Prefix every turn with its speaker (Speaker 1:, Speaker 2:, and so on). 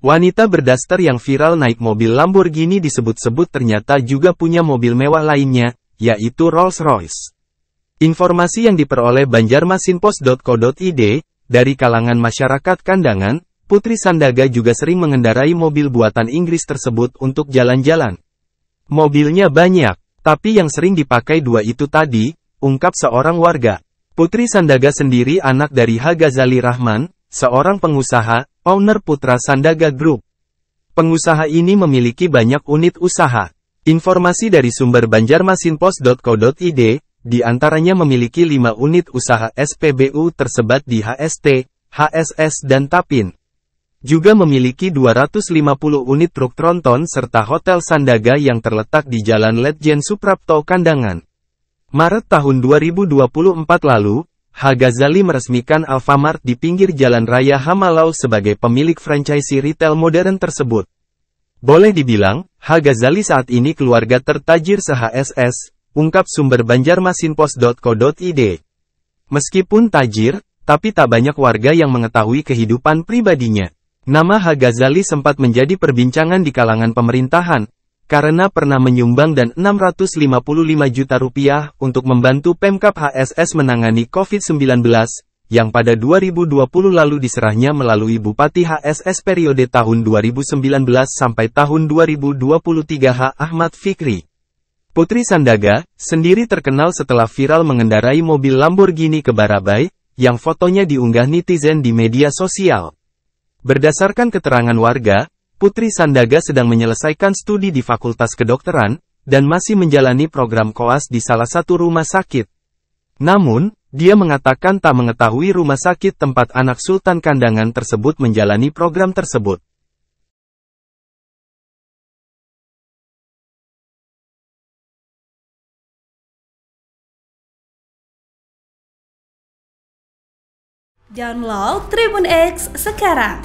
Speaker 1: Wanita berdaster yang viral naik mobil Lamborghini disebut-sebut ternyata juga punya mobil mewah lainnya, yaitu Rolls-Royce. Informasi yang diperoleh banjarmasinpos.co.id, dari kalangan masyarakat kandangan, Putri Sandaga juga sering mengendarai mobil buatan Inggris tersebut untuk jalan-jalan. Mobilnya banyak, tapi yang sering dipakai dua itu tadi, ungkap seorang warga. Putri Sandaga sendiri anak dari Hagazali Zali Rahman, seorang pengusaha, owner Putra Sandaga Group. Pengusaha ini memiliki banyak unit usaha. Informasi dari sumber banjarmasinpos.co.id, di antaranya memiliki 5 unit usaha SPBU tersebat di HST, HSS dan Tapin. Juga memiliki 250 unit truk tronton serta Hotel Sandaga yang terletak di Jalan Letjen Suprapto Kandangan. Maret tahun 2024 lalu, Hagazali meresmikan Alfamart di pinggir jalan raya Hamalau sebagai pemilik franchise retail modern tersebut. Boleh dibilang, Hagazali saat ini keluarga tertajir se-HSS, ungkap sumber banjarmasinpos.co.id. Meskipun tajir, tapi tak banyak warga yang mengetahui kehidupan pribadinya. Nama Hagazali sempat menjadi perbincangan di kalangan pemerintahan, karena pernah menyumbang dan 655 juta rupiah untuk membantu Pemkap HSS menangani COVID-19, yang pada 2020 lalu diserahnya melalui Bupati HSS periode tahun 2019 sampai tahun 2023 H. Ahmad Fikri. Putri Sandaga, sendiri terkenal setelah viral mengendarai mobil Lamborghini ke Barabai, yang fotonya diunggah netizen di media sosial. Berdasarkan keterangan warga, Putri Sandaga sedang menyelesaikan studi di Fakultas Kedokteran, dan masih menjalani program koas di salah satu rumah sakit. Namun, dia mengatakan tak mengetahui rumah sakit tempat
Speaker 2: anak Sultan Kandangan tersebut menjalani program tersebut. Download Tribun X sekarang